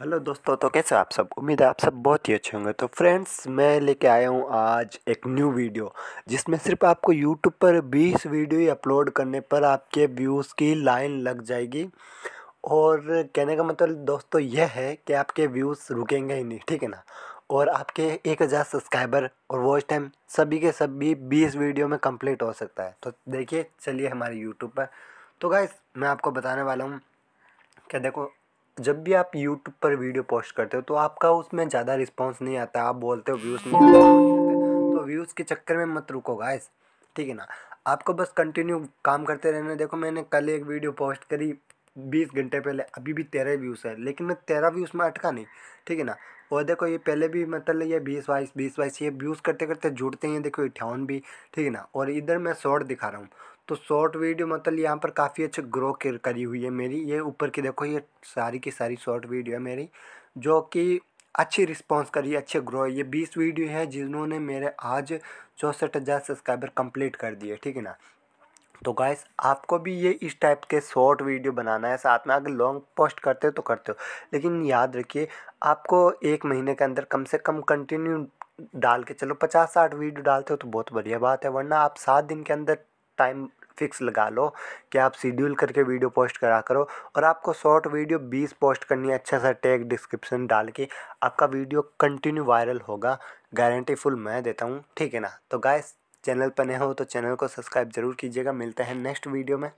hello दोस्तों तो कैसे आप सब उम्मीद है आप सब बहुत ही अच्छे होंगे तो फ्रेंड्स मैं लेके आया हूँ आज एक न्यू वीडियो जिसमें सिर्फ आपको यूट्यूब पर 20 वीडियो ही अपलोड करने पर आपके व्यूज़ की लाइन लग जाएगी और कहने का मतलब दोस्तों यह है कि आपके व्यूज़ रुकेंगे ही नहीं ठीक है ना और आपके एक हज़ार सब्सक्राइबर और वॉच टाइम सभी के सभी बीस वीडियो में कम्प्लीट हो सकता है तो देखिए चलिए हमारे यूट्यूब पर तो गाइज मैं आपको बताने वाला हूँ क्या देखो जब भी आप यूट्यूब पर वीडियो पोस्ट करते हो तो आपका उसमें ज़्यादा रिस्पॉन्स नहीं आता आप बोलते हो व्यूज़ नहीं आता तो व्यूज़ तो के चक्कर में मत रुको गाइस ठीक है ना आपको बस कंटिन्यू काम करते रहना देखो मैंने कल एक वीडियो पोस्ट करी बीस घंटे पहले अभी भी तेरह व्यूज़ है लेकिन मैं तेरह व्यूज़ में अटका नहीं ठीक है ना और देखो ये पहले भी मतलब ये बीस बाईस बीस बाईस ये व्यूज़ करते करते जुड़ते हैं देखो अठावन भी ठीक है ना और इधर मैं शॉर्ट दिखा रहा हूँ तो शॉर्ट वीडियो मतलब यहाँ पर काफ़ी अच्छे ग्रो करी हुई है मेरी ये ऊपर की देखो ये सारी की सारी शॉर्ट वीडियो है मेरी जो कि अच्छी रिस्पांस करी अच्छे ग्रो ये बीस वीडियो है जिन्होंने मेरे आज चौंसठ हज़ार सब्सक्राइबर कंप्लीट कर दिए ठीक है ना तो गाइस आपको भी ये इस टाइप के शॉर्ट वीडियो बनाना है साथ में अगर लॉन्ग पोस्ट करते हो तो करते हो लेकिन याद रखिए आपको एक महीने के अंदर कम से कम कंटिन्यू डाल के चलो पचास साठ वीडियो डालते हो तो बहुत बढ़िया बात है वरना आप सात दिन के अंदर टाइम फिक्स लगा लो कि आप शेड्यूल करके वीडियो पोस्ट करा करो और आपको शॉर्ट वीडियो बीस पोस्ट करनी है अच्छा सा टैग डिस्क्रिप्शन डाल के आपका वीडियो कंटिन्यू वायरल होगा गारंटी फुल मैं देता हूँ ठीक है ना तो गाइस चैनल पर नए हो तो चैनल को सब्सक्राइब जरूर कीजिएगा मिलते हैं नेक्स्ट वीडियो में